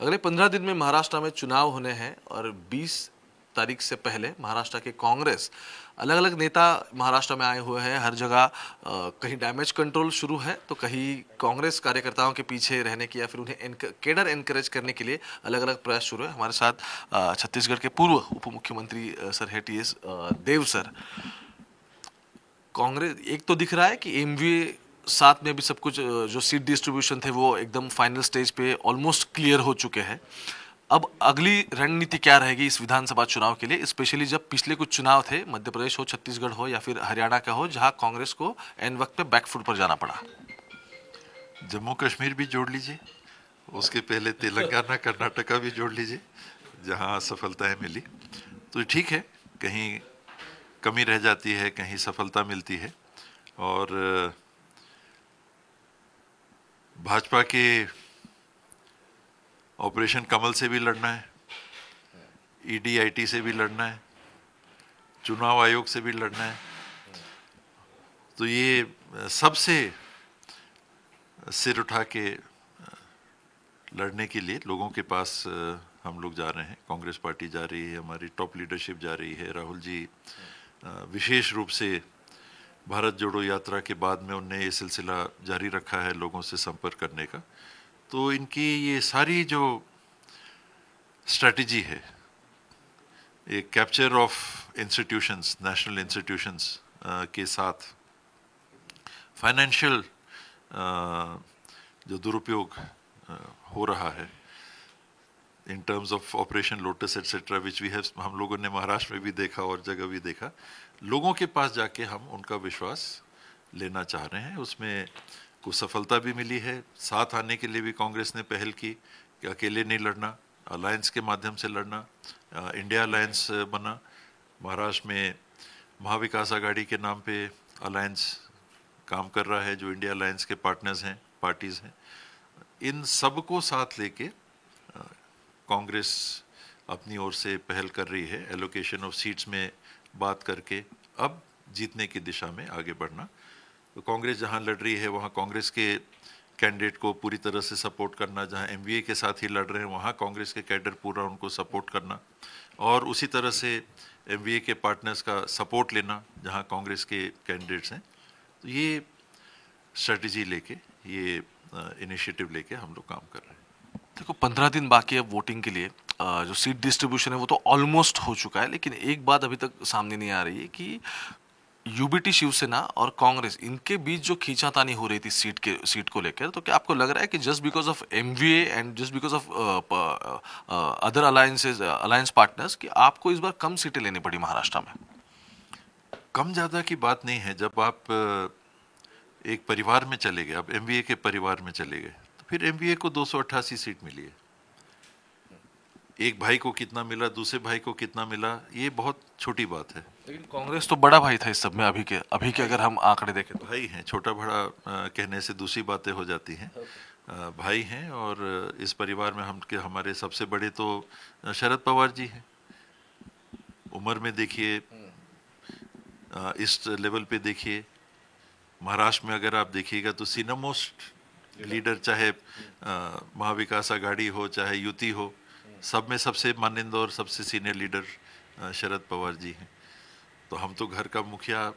अगले पंद्रह दिन में महाराष्ट्र में चुनाव होने हैं और बीस तारीख से पहले महाराष्ट्र के कांग्रेस अलग अलग नेता महाराष्ट्र में आए हुए हैं हर जगह कहीं डैमेज कंट्रोल शुरू है तो कहीं कांग्रेस कार्यकर्ताओं के पीछे रहने की या फिर उन्हें एनक, केडर एनकरेज करने के लिए अलग अलग प्रयास शुरू है हमारे साथ छत्तीसगढ़ के पूर्व उप मुख्यमंत्री सर है T S Deo sir Congress एक तो दिख रहा है कि एम साथ में अभी सब कुछ जो सीट डिस्ट्रीब्यूशन थे वो एकदम फाइनल स्टेज पे ऑलमोस्ट क्लियर हो चुके हैं अब अगली रणनीति क्या रहेगी इस विधानसभा चुनाव के लिए स्पेशली जब पिछले कुछ चुनाव थे मध्य प्रदेश हो छत्तीसगढ़ हो या फिर हरियाणा का हो जहां कांग्रेस को एन वक्त पे बैकफुट पर जाना पड़ा जम्मू कश्मीर भी जोड़ लीजिए उसके पहले तेलंगाना कर्नाटका भी जोड़ लीजिए जहाँ सफलताएँ मिली तो ठीक है कहीं कमी रह जाती है कहीं सफलता मिलती है और भाजपा के ऑपरेशन कमल से भी लड़ना है ईडीआईटी e से भी लड़ना है चुनाव आयोग से भी लड़ना है तो ये सबसे सिर उठा के लड़ने के लिए लोगों के पास हम लोग जा रहे हैं कांग्रेस पार्टी जा रही है हमारी टॉप लीडरशिप जा रही है राहुल जी विशेष रूप से भारत जोड़ो यात्रा के बाद में उनने ये सिलसिला जारी रखा है लोगों से संपर्क करने का तो इनकी ये सारी जो स्ट्रेटजी है ये capture of institutions national institutions के साथ फाइनेंशियल जो दुरुपयोग हो रहा है in terms of operation lotus etcetera which we have हम लोगों ने महाराष्ट्र में भी देखा और जगह भी देखा लोगों के पास जाके हम उनका विश्वास लेना चाह रहे हैं उसमें कुछ सफलता भी मिली है साथ आने के लिए भी कांग्रेस ने पहल की कि अकेले नहीं लड़ना अलायंस के माध्यम से लड़ना इंडिया अलायंस बना महाराष्ट्र में महाविकास आघाड़ी के नाम पे अलायंस काम कर रहा है जो इंडिया अलायंस के पार्टनर्स हैं पार्टीज़ हैं इन सबको साथ लेके कांग्रेस अपनी ओर से पहल कर रही है एलोकेशन ऑफ सीट्स में बात करके अब जीतने की दिशा में आगे बढ़ना तो कांग्रेस जहां लड़ रही है वहां कांग्रेस के कैंडिडेट को पूरी तरह से सपोर्ट करना जहां एमवीए के साथ ही लड़ रहे हैं वहां कांग्रेस के कैडर पूरा उनको सपोर्ट करना और उसी तरह से एमवीए के पार्टनर्स का सपोर्ट लेना जहां कांग्रेस के कैंडिडेट्स हैं तो ये स्ट्रेटजी लेके ये इनिशिएटिव uh, लेके हम लोग काम कर रहे हैं देखो पंद्रह दिन बाकी है वोटिंग के लिए जो सीट डिस्ट्रीब्यूशन है वो तो ऑलमोस्ट हो चुका है लेकिन एक बात अभी तक सामने नहीं आ रही है कि यूबीटी शिवसेना और कांग्रेस इनके बीच जो खींचातानी हो रही थी सीट के सीट को लेकर तो क्या आपको लग रहा है कि just because of M and just because of other alliances alliance partners कि आपको इस बार कम सीटें लेनी पड़ी महाराष्ट्र में कम ज़्यादा की बात नहीं है जब आप एक परिवार में चले गए आप एम के परिवार में चले गए फिर एम को दो सीट मिली है एक भाई को कितना मिला दूसरे भाई को कितना मिला ये बहुत छोटी बात है लेकिन कांग्रेस तो बड़ा भाई था इस सब में अभी के अभी के अगर हम आंकड़े देखें तो भाई हैं छोटा बड़ा कहने से दूसरी बातें हो जाती हैं भाई हैं और इस परिवार में हम के हमारे सबसे बड़े तो शरद पवार जी हैं उम्र में देखिए इस हम्म। लेवल पे देखिए महाराष्ट्र में अगर आप देखिएगा तो सीनामोस्ट लीडर चाहे महाविकास आघाड़ी हो चाहे युति हो सब में सबसे मानिंदा और सबसे सीनियर लीडर शरद पवार जी हैं तो हम तो घर का मुखिया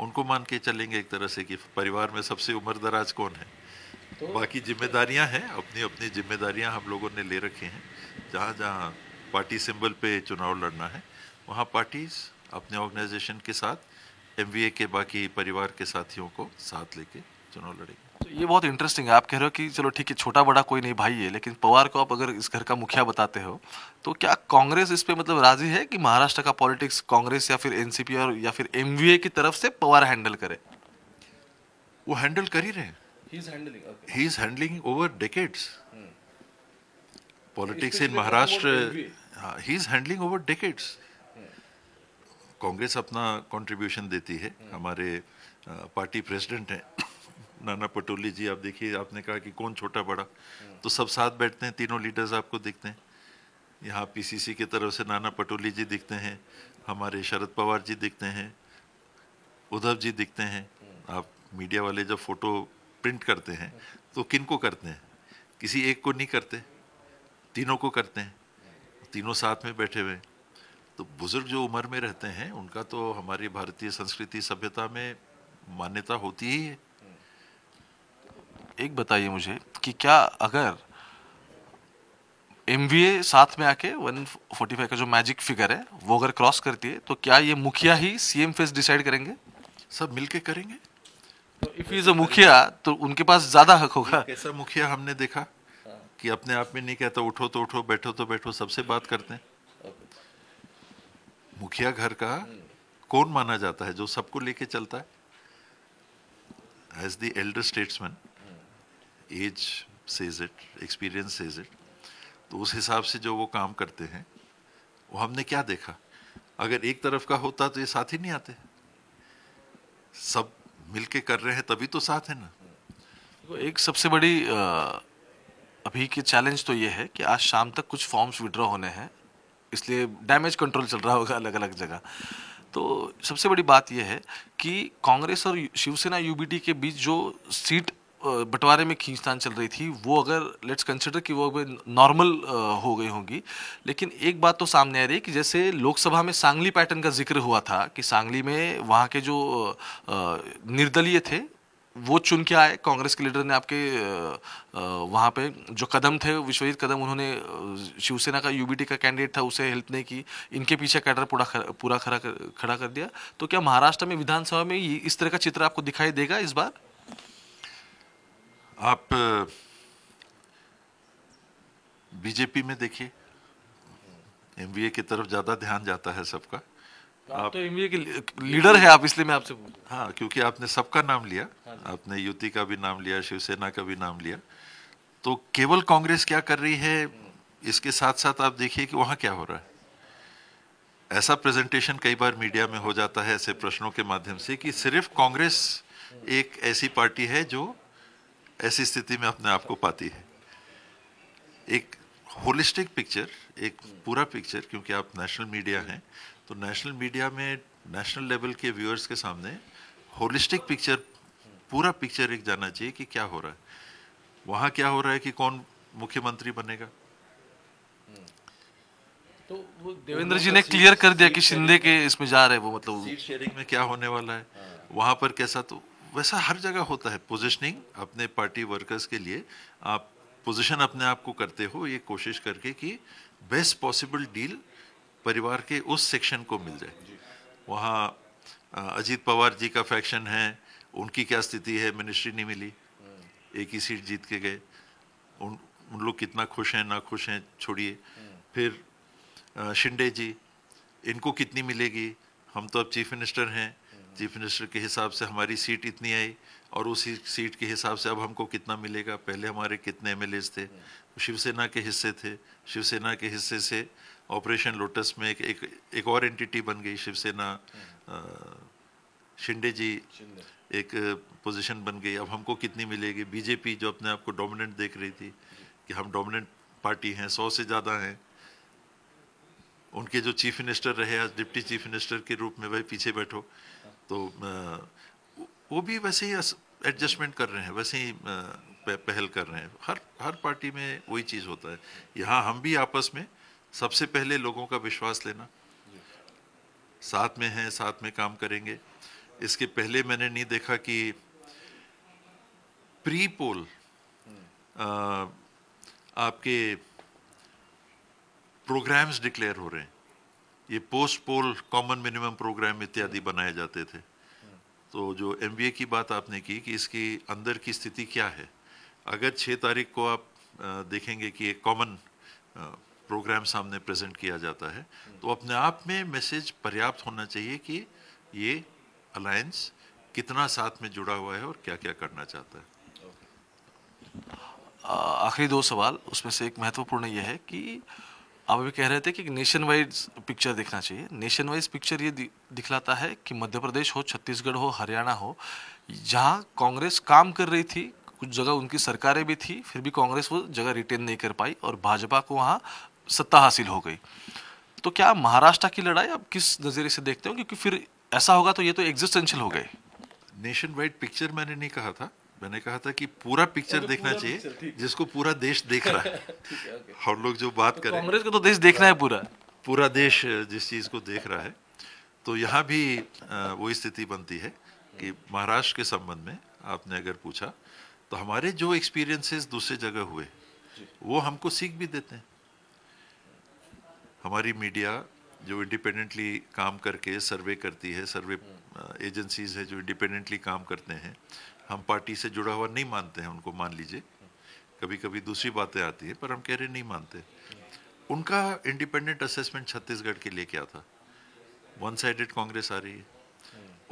उनको मान के चलेंगे एक तरह से कि परिवार में सबसे उम्र दराज कौन है तो बाकी जिम्मेदारियां हैं अपनी अपनी जिम्मेदारियां हम लोगों ने ले रखी हैं जहाँ जहाँ पार्टी सिंबल पे चुनाव लड़ना है वहाँ पार्टीज अपने ऑर्गेनाइजेशन के साथ एम के बाकी परिवार के साथियों को साथ लेके चुनाव लड़ेगी ये बहुत इंटरेस्टिंग है आप कह रहे हो कि चलो ठीक है छोटा बड़ा कोई नहीं भाई है लेकिन पवार को आप अगर इस घर का मुखिया बताते हो तो क्या कांग्रेस इस पे मतलब राजी है कि महाराष्ट्र का पॉलिटिक्स कांग्रेस या फिर एनसीपी और या फिर एमवीए की तरफ से पवार हैंडल करे वो हैंडल कर ही रहे he is handling over decades politics in Maharashtra he is handling over decades Congress अपना कंट्रीब्यूशन देती है hmm. हमारे पार्टी प्रेसिडेंट हैं नाना पटोली जी आप देखिए आपने कहा कि कौन छोटा बड़ा तो सब साथ बैठते हैं तीनों लीडर्स आपको दिखते हैं यहाँ पीसीसी की तरफ से नाना पटोली जी दिखते हैं हमारे शरद पवार जी दिखते हैं उद्धव जी दिखते हैं आप मीडिया वाले जब फोटो प्रिंट करते हैं तो किन को करते हैं किसी एक को नहीं करते तीनों को करते हैं तीनों साथ में बैठे हुए तो बुज़ुर्ग जो उम्र में रहते हैं उनका तो हमारी भारतीय संस्कृति सभ्यता में मान्यता होती ही है एक बताइए मुझे कि क्या अगर एम साथ में आके 145 का जो मैजिक फिगर है वो अगर क्रॉस करती है तो क्या ये मुखिया ही सीएम फेस डिसाइड करेंगे सब मिलके करेंगे तो इफ इज अ मुखिया तो उनके पास ज्यादा हक होगा कैसा मुखिया हमने देखा कि अपने आप में नहीं कहता उठो तो उठो बैठो तो बैठो सबसे बात करते हैं मुखिया घर का कौन माना जाता है जो सबको लेके चलता है as the elder statesman age says it experience says it तो उस हिसाब से जो वो काम करते हैं वो हमने क्या देखा अगर एक तरफ का होता तो ये साथ ही नहीं आते सब मिलके कर रहे हैं तभी तो साथ है ना एक सबसे बड़ी अभी के चैलेंज तो ये है कि आज शाम तक कुछ फॉर्म्स विड्रॉ होने हैं इसलिए डैमेज कंट्रोल चल रहा होगा अलग अलग जगह तो सबसे बड़ी बात यह है कि कांग्रेस और शिवसेना यूबीटी के बीच जो सीट बंटवारे में खींचतान चल रही थी वो अगर लेट्स कंसिडर कि वो नॉर्मल हो गई होंगी लेकिन एक बात तो सामने आ रही है कि जैसे लोकसभा में सांगली पैटर्न का जिक्र हुआ था कि सांगली में वहाँ के जो निर्दलीय थे वो चुन के आए कांग्रेस के लीडर ने आपके वहाँ पे जो कदम थे विश्वजीत कदम उन्होंने शिवसेना का यूबीटी का कैंडिडेट था उसे हेल्प नहीं की इनके पीछे कैडर पूरा खर, पूरा खड़ा खड़ा कर दिया तो क्या महाराष्ट्र में विधानसभा में इस तरह का चित्र आपको दिखाई देगा इस बार आप बीजेपी में देखिए एमबीए की तरफ ज्यादा ध्यान जाता है सबका आप तो एमबीए के लीडर है आप इसलिए मैं आपसे हाँ क्योंकि आपने सबका नाम लिया हाँ आपने युति का भी नाम लिया शिवसेना का भी नाम लिया तो केवल कांग्रेस क्या कर रही है इसके साथ साथ आप देखिए कि वहां क्या हो रहा है ऐसा प्रेजेंटेशन कई बार मीडिया में हो जाता है ऐसे प्रश्नों के माध्यम से कि सिर्फ कांग्रेस एक ऐसी पार्टी है जो ऐसी स्थिति में अपने आप को पाती है एक होलिस्टिक पिक्चर एक पूरा पिक्चर क्योंकि आप नेशनल मीडिया हैं तो नेशनल मीडिया में नेशनल लेवल के व्यूअर्स के सामने होलिस्टिक पिक्चर पूरा पिक्चर एक जाना चाहिए कि क्या हो रहा है वहाँ क्या हो रहा है कि कौन मुख्यमंत्री बनेगा तो वो तो देवेंद्र जी ने क्लियर कर दिया कि शिंदे के इसमें जा रहे हैं वो मतलब सीट शेयरिंग में क्या होने वाला है हाँ। वहाँ पर कैसा तो वैसा हर जगह होता है पोजिशनिंग अपने पार्टी वर्कर्स के लिए आप पोजिशन अपने आप को करते हो ये कोशिश करके कि बेस्ट पॉसिबल डील परिवार के उस सेक्शन को मिल जाए वहाँ अजीत पवार जी का फैक्शन है उनकी क्या स्थिति है मिनिस्ट्री नहीं मिली हम्म। एक ही सीट जीत के गए उन उन लोग कितना खुश हैं ना खुश हैं छोड़िए हम्म। फिर शिंदे जी इनको कितनी मिलेगी हम तो अब चीफ मिनिस्टर हैं चीफ मिनिस्टर के हिसाब से हमारी सीट इतनी आई और उसी सीट के हिसाब से अब हमको कितना मिलेगा पहले हमारे कितने एम थे शिवसेना के हिस्से थे शिवसेना के हिस्से से ऑपरेशन लोटस में एक एक, एक और एंटिटी बन गई शिवसेना शिंदे जी एक पोजीशन बन गई अब हमको कितनी मिलेगी बीजेपी जो अपने आप को डोमिनेंट देख रही थी कि हम डोमिनेंट पार्टी हैं सौ से ज़्यादा हैं उनके जो चीफ मिनिस्टर रहे आज डिप्टी चीफ मिनिस्टर के रूप में भाई पीछे बैठो तो वो भी वैसे ही एडजस्टमेंट कर रहे हैं वैसे ही पहल कर रहे हैं हर हर पार्टी में वही चीज़ होता है यहाँ हम भी आपस में सबसे पहले लोगों का विश्वास लेना साथ में हैं साथ में काम करेंगे इसके पहले मैंने नहीं देखा कि प्री पोल आपके प्रोग्राम्स डिक्लेयर हो रहे हैं ये post poll common minimum programme इत्यादि बनाए जाते थे तो जो एम की बात आपने की कि इसकी अंदर की स्थिति क्या है अगर छः तारीख को आप देखेंगे कि एक कॉमन प्रोग्राम सामने प्रेजेंट किया जाता है तो अपने आप में मैसेज पर्याप्त होना चाहिए कि ये अलायंस कितना साथ में जुड़ा हुआ है और क्या क्या करना चाहता है आखिरी दो सवाल उसमें से एक महत्वपूर्ण यह है कि आप अभी कह रहे थे कि नेशन वाइज पिक्चर देखना चाहिए नेशन वाइज पिक्चर ये दिखलाता है कि मध्य प्रदेश हो छत्तीसगढ़ हो हरियाणा हो जहाँ कांग्रेस काम कर रही थी कुछ जगह उनकी सरकारें भी थी फिर भी कांग्रेस वो जगह रिटेन नहीं कर पाई और भाजपा को वहाँ सत्ता हासिल हो गई तो क्या महाराष्ट्र की लड़ाई आप किस नज़रिए से देखते हो क्योंकि फिर ऐसा होगा तो ये तो एग्जिस्टेंशियल हो गए नेशन वाइड पिक्चर मैंने नहीं कहा था मैंने कहा था कि पूरा पिक्चर देखना चाहिए जिसको पूरा देश देख रहा है हम लोग जो बात तो करें कांग्रेस को तो देश देखना है पूरा पूरा देश जिस चीज़ को देख रहा है तो यहाँ भी वो स्थिति बनती है कि महाराष्ट्र के संबंध में आपने अगर पूछा तो हमारे जो एक्सपीरियंसेस दूसरे जगह हुए वो हमको सीख भी देते हैं हमारी मीडिया जो इंडिपेंडेंटली काम करके सर्वे करती है सर्वे एजेंसीज है जो इंडिपेंडेंटली काम करते हैं हम पार्टी से जुड़ा हुआ नहीं मानते हैं उनको मान लीजिए कभी कभी दूसरी बातें आती हैं पर हम कह रहे नहीं मानते उनका इंडिपेंडेंट असेसमेंट छत्तीसगढ़ के लिए क्या था वन साइडेड कांग्रेस आ रही है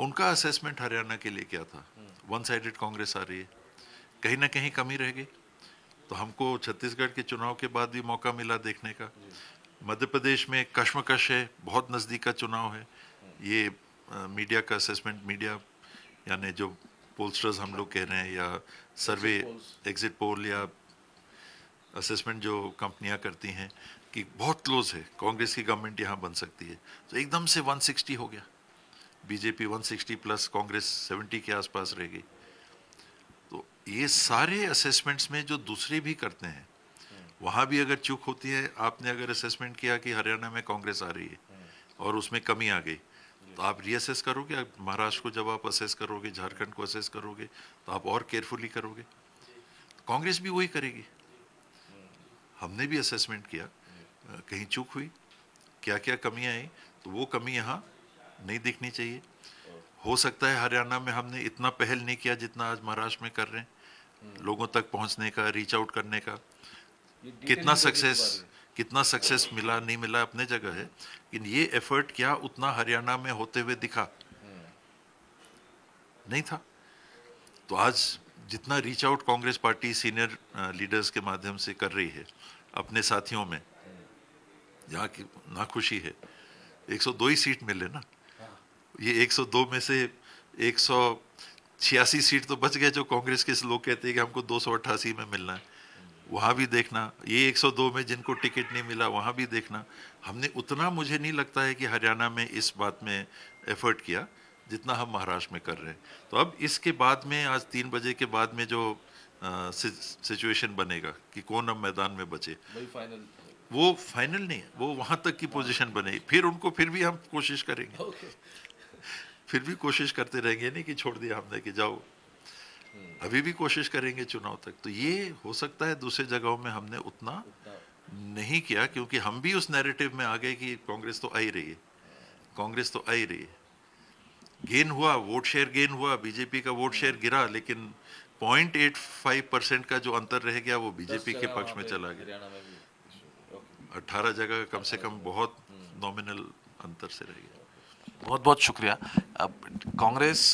उनका असेसमेंट हरियाणा के लिए क्या था वन साइडेड कांग्रेस आ रही है कहीं ना कहीं कमी रह गई तो हमको छत्तीसगढ़ के चुनाव के बाद भी मौका मिला देखने का मध्य प्रदेश में कश्मकश है बहुत नज़दीक का चुनाव है ये मीडिया का असेसमेंट मीडिया यानी जो पोल्स्टर्स हम लोग कह रहे हैं या सर्वे एग्जिट पोल या असेसमेंट जो कंपनियां करती हैं कि बहुत क्लोज है कांग्रेस की गवर्नमेंट यहाँ बन सकती है तो एकदम से 160 हो गया बीजेपी 160 प्लस कांग्रेस 70 के आसपास रह गई तो ये सारे असेसमेंट्स में जो दूसरे भी करते हैं वहाँ भी अगर चूक होती है आपने अगर असेसमेंट किया कि हरियाणा में कांग्रेस आ रही है हाँ। और उसमें कमी आ गई तो आप रीअसेस करोगे आप महाराष्ट्र को जब आप असेस करोगे झारखंड को असेस करोगे तो आप और केयरफुली करोगे तो कांग्रेस भी वही करेगी हमने भी असेसमेंट किया कहीं चूक हुई क्या क्या कमियां आई तो वो कमी यहाँ नहीं दिखनी चाहिए हो सकता है हरियाणा में हमने इतना पहल नहीं किया जितना आज महाराष्ट्र में कर रहे हैं हम्म। लोगों तक पहुंचने का रीच आउट करने का कितना सक्सेस कितना सक्सेस मिला नहीं मिला अपने जगह है लेकिन ये एफर्ट क्या उतना हरियाणा में होते हुए दिखा नहीं था तो आज जितना reach out Congress party senior leaders के माध्यम से कर रही है अपने साथियों में जहाँ की नाखुशी है 102 ही सीट मिले ना ये 102 में से एक सीट तो बच गए जो कांग्रेस के लोग कहते हैं कि हमको दो में मिलना है वहाँ भी देखना ये 102 में जिनको टिकट नहीं मिला वहाँ भी देखना हमने उतना मुझे नहीं लगता है कि हरियाणा में इस बात में एफर्ट किया जितना हम महाराष्ट्र में कर रहे हैं तो अब इसके बाद में आज तीन बजे के बाद में जो सिचुएशन बनेगा कि कौन अब मैदान में बचे फाइनल वो फाइनल नहीं है वो वहाँ तक की पोजिशन हाँ। बनेगी फिर उनको फिर भी हम कोशिश करेंगे okay. फिर भी कोशिश करते रहेंगे नहीं कि छोड़ दिया हमने कि जाओ हम्म। अभी भी कोशिश करेंगे चुनाव तक तो ये हो सकता है दूसरे जगहों में हमने उतना नहीं किया क्योंकि हम भी उस नैरेटिव में आ गए कि कांग्रेस तो आई रही है कांग्रेस तो आई रही है गेन हुआ वोट शेयर गेन हुआ बीजेपी का वोट शेयर गिरा लेकिन पॉइंट एट फाइव परसेंट का जो अंतर रह गया वो बीजेपी के पक्ष में चला गया अट्ठारह जगह कम से कम बहुत नॉमिनल हम्म। अंतर से रह गया बहुत बहुत शुक्रिया अब कांग्रेस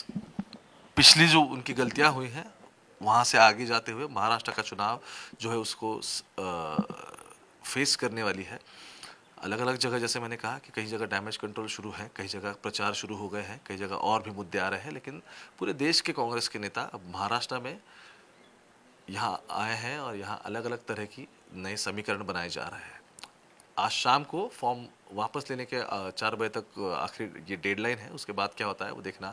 पिछली जो उनकी गलतियां हुई हैं वहाँ से आगे जाते हुए महाराष्ट्र का चुनाव जो है उसको आ, फेस करने वाली है अलग अलग जगह जैसे मैंने कहा कि कई जगह डैमेज कंट्रोल शुरू है कई जगह प्रचार शुरू हो गए हैं कई जगह और भी मुद्दे आ रहे हैं लेकिन पूरे देश के कांग्रेस के नेता अब महाराष्ट्र में यहाँ आए हैं और यहाँ अलग अलग तरह की नए समीकरण बनाए जा रहे हैं आज शाम को फॉर्म वापस लेने के चार बजे तक आखिरी ये डेडलाइन है उसके बाद क्या होता है वो देखना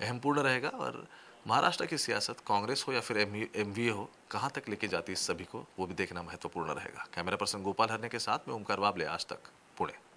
अहमपूर्ण रहेगा और महाराष्ट्र की सियासत कांग्रेस हो या फिर एम वी हो कहाँ तक लेके जाती है सभी को वो भी देखना महत्वपूर्ण रहेगा कैमरा पर्सन गोपाल हरने के साथ में ओमकार बाबले आज तक पुणे